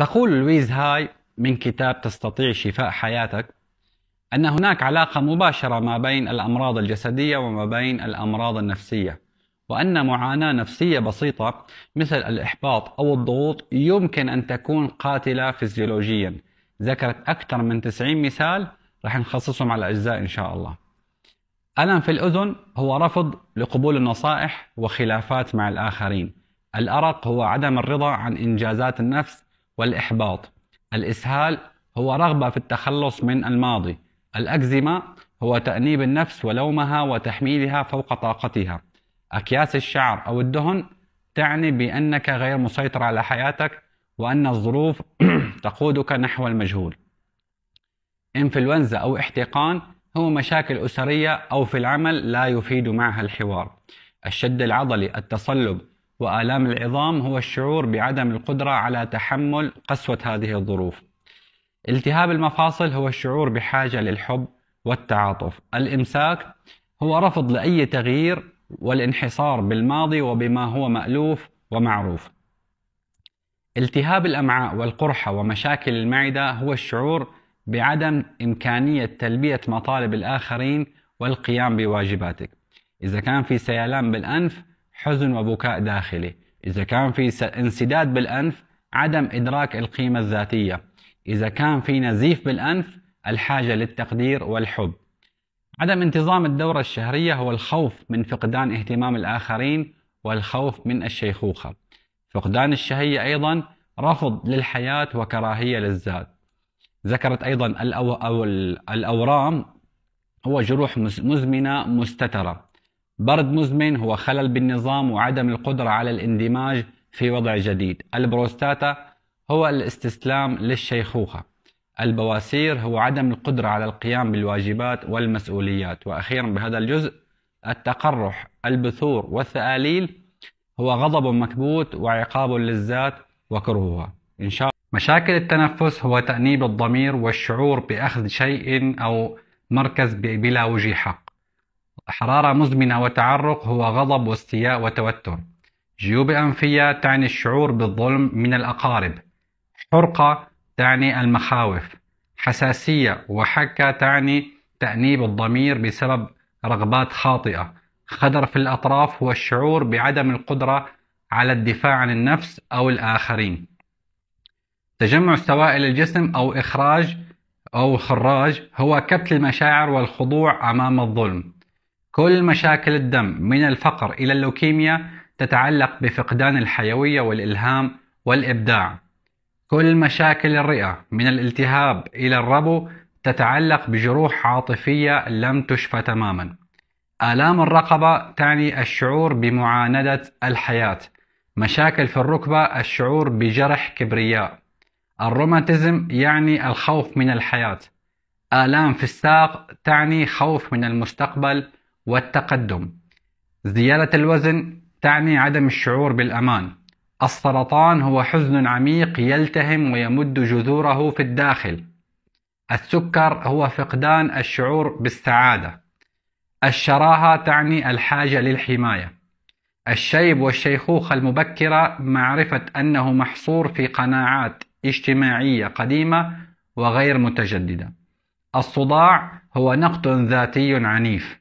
تقول لويز هاي من كتاب تستطيع شفاء حياتك أن هناك علاقة مباشرة ما بين الأمراض الجسدية وما بين الأمراض النفسية وأن معاناة نفسية بسيطة مثل الإحباط أو الضغوط يمكن أن تكون قاتلة فيزيولوجيا ذكرت أكثر من 90 مثال راح نخصصهم على أجزاء إن شاء الله ألم في الأذن هو رفض لقبول النصائح وخلافات مع الآخرين الأرق هو عدم الرضا عن إنجازات النفس والإحباط الإسهال هو رغبة في التخلص من الماضي الأكزيما هو تأنيب النفس ولومها وتحميلها فوق طاقتها أكياس الشعر أو الدهن تعني بأنك غير مسيطر على حياتك وأن الظروف تقودك نحو المجهول إنفلونزا أو احتقان هو مشاكل أسرية أو في العمل لا يفيد معها الحوار الشد العضلي التصلب وآلام العظام هو الشعور بعدم القدرة على تحمل قسوة هذه الظروف. التهاب المفاصل هو الشعور بحاجة للحب والتعاطف. الإمساك هو رفض لأي تغيير والانحصار بالماضي وبما هو مألوف ومعروف. التهاب الأمعاء والقرحة ومشاكل المعدة هو الشعور بعدم إمكانية تلبية مطالب الآخرين والقيام بواجباتك. إذا كان في سيلان بالأنف حزن وبكاء داخلي إذا كان في انسداد بالأنف عدم إدراك القيمة الذاتية إذا كان في نزيف بالأنف الحاجة للتقدير والحب عدم انتظام الدورة الشهرية هو الخوف من فقدان اهتمام الآخرين والخوف من الشيخوخة فقدان الشهية أيضا رفض للحياة وكراهية للذات ذكرت أيضا الأورام هو جروح مزمنة مستترة برد مزمن هو خلل بالنظام وعدم القدرة على الاندماج في وضع جديد البروستاتا هو الاستسلام للشيخوخة البواسير هو عدم القدرة على القيام بالواجبات والمسؤوليات وأخيرا بهذا الجزء التقرح البثور والثآليل هو غضب مكبوت وعقاب للذات وكرهها إن شاء مشاكل التنفس هو تأنيب الضمير والشعور بأخذ شيء أو مركز بلا وجه حق حرارة مزمنة وتعرق هو غضب واستياء وتوتر جيوب أنفية تعني الشعور بالظلم من الأقارب حرقة تعني المخاوف حساسية وحكة تعني تأنيب الضمير بسبب رغبات خاطئة خدر في الأطراف هو الشعور بعدم القدرة على الدفاع عن النفس أو الآخرين تجمع سوائل الجسم أو إخراج أو خراج هو كبت المشاعر والخضوع أمام الظلم كل مشاكل الدم من الفقر إلى اللوكيميا تتعلق بفقدان الحيوية والإلهام والإبداع. كل مشاكل الرئة من الالتهاب إلى الربو تتعلق بجروح عاطفية لم تشفى تماما. آلام الرقبة تعني الشعور بمعاندة الحياة. مشاكل في الركبة الشعور بجرح كبرياء. الروماتيزم يعني الخوف من الحياة. آلام في الساق تعني خوف من المستقبل والتقدم زيادة الوزن تعني عدم الشعور بالأمان السرطان هو حزن عميق يلتهم ويمد جذوره في الداخل السكر هو فقدان الشعور بالسعادة الشراهة تعني الحاجة للحماية الشيب والشيخوخة المبكرة معرفة أنه محصور في قناعات اجتماعية قديمة وغير متجددة الصداع هو نقد ذاتي عنيف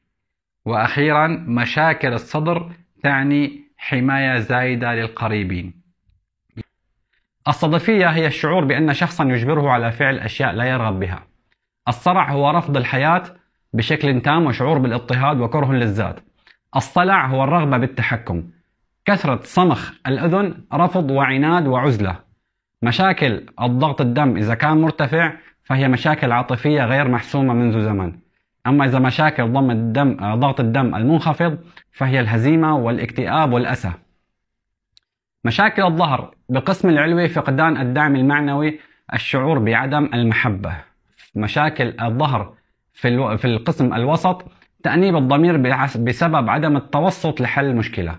وأخيرا مشاكل الصدر تعني حماية زايدة للقريبين الصدفية هي الشعور بأن شخصا يجبره على فعل أشياء لا يرغب بها الصرع هو رفض الحياة بشكل تام وشعور بالاضطهاد وكره للذات الصلع هو الرغبة بالتحكم كثرة صمخ الأذن رفض وعناد وعزلة مشاكل الضغط الدم إذا كان مرتفع فهي مشاكل عاطفية غير محسومة منذ زمن أما إذا مشاكل ضم الدم آه، ضغط الدم المنخفض فهي الهزيمة والاكتئاب والأسى مشاكل الظهر بالقسم العلوي فقدان الدعم المعنوي الشعور بعدم المحبة مشاكل الظهر في, الو... في القسم الوسط تأنيب الضمير بسبب عدم التوسط لحل المشكلة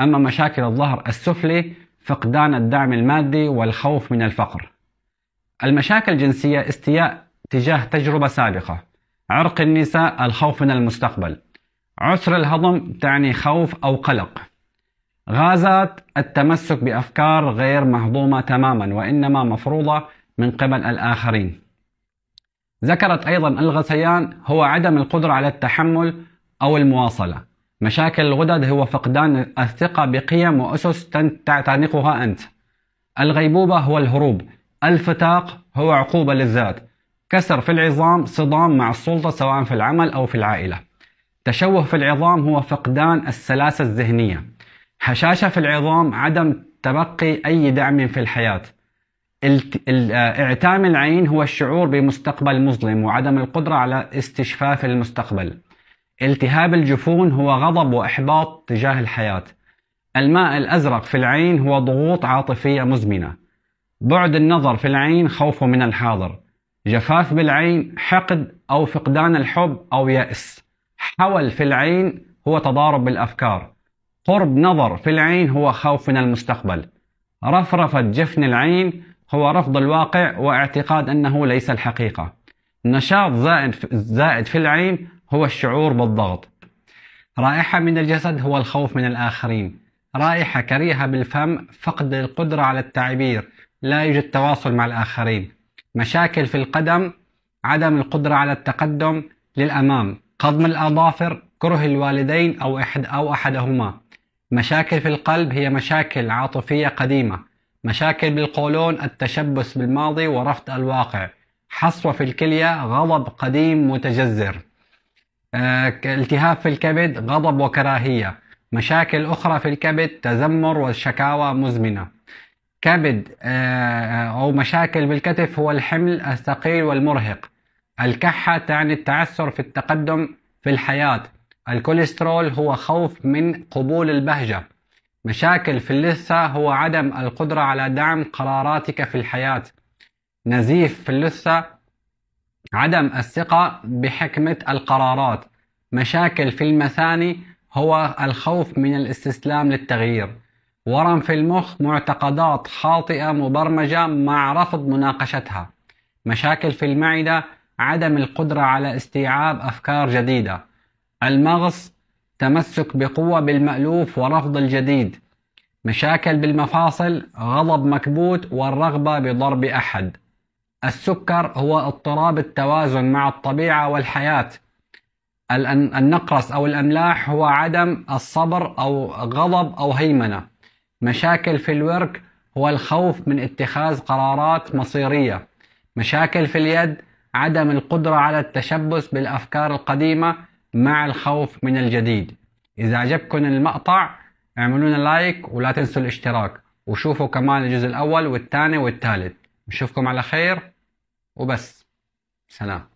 أما مشاكل الظهر السفلي فقدان الدعم المادي والخوف من الفقر المشاكل الجنسية استياء تجاه تجربة سابقة عرق النساء الخوف من المستقبل عسر الهضم تعني خوف أو قلق غازات التمسك بأفكار غير مهضومة تماما وإنما مفروضة من قبل الآخرين ذكرت أيضا الغثيان هو عدم القدرة على التحمل أو المواصلة مشاكل الغدد هو فقدان الثقة بقيم وأسس تعتنقها أنت الغيبوبة هو الهروب الفتاق هو عقوبة للذات كسر في العظام صدام مع السلطة سواء في العمل أو في العائلة تشوه في العظام هو فقدان السلاسة الذهنية هشاشة في العظام عدم تبقي أي دعم في الحياة آه، اعتام العين هو الشعور بمستقبل مظلم وعدم القدرة على استشفاف المستقبل التهاب الجفون هو غضب وإحباط تجاه الحياة الماء الأزرق في العين هو ضغوط عاطفية مزمنة بعد النظر في العين خوف من الحاضر جفاف بالعين حقد أو فقدان الحب أو يأس حول في العين هو تضارب بالأفكار قرب نظر في العين هو خوف من المستقبل رفرفة جفن العين هو رفض الواقع واعتقاد أنه ليس الحقيقة نشاط زائد في العين هو الشعور بالضغط رائحة من الجسد هو الخوف من الآخرين رائحة كريهة بالفم فقد القدرة على التعبير لا يوجد تواصل مع الآخرين مشاكل في القدم عدم القدرة على التقدم للأمام قضم الأظافر كره الوالدين أو, إحد أو أحدهما مشاكل في القلب هي مشاكل عاطفية قديمة مشاكل بالقولون التشبث بالماضي ورفض الواقع حصوة في الكلية غضب قديم متجذر آه، التهاب في الكبد غضب وكراهية مشاكل أخرى في الكبد تذمر وشكاوى مزمنة كبد آه، آه، أو مشاكل بالكتف هو الحمل الثقيل والمرهق الكحة تعني التعثر في التقدم في الحياة الكوليسترول هو خوف من قبول البهجة مشاكل في اللثة هو عدم القدرة على دعم قراراتك في الحياة نزيف في اللثة عدم الثقة بحكمة القرارات مشاكل في المثاني هو الخوف من الاستسلام للتغيير ورم في المخ معتقدات خاطئة مبرمجة مع رفض مناقشتها مشاكل في المعدة عدم القدرة على استيعاب أفكار جديدة المغص تمسك بقوة بالمألوف ورفض الجديد مشاكل بالمفاصل غضب مكبوت والرغبة بضرب أحد السكر هو اضطراب التوازن مع الطبيعة والحياة النقرس أو الأملاح هو عدم الصبر أو غضب أو هيمنة مشاكل في الورك هو الخوف من اتخاذ قرارات مصيرية مشاكل في اليد عدم القدرة على التشبث بالأفكار القديمة مع الخوف من الجديد إذا عجبكم المقطع اعملونا لايك ولا تنسوا الاشتراك وشوفوا كمان الجزء الأول والثاني والثالث نشوفكم على خير وبس سلام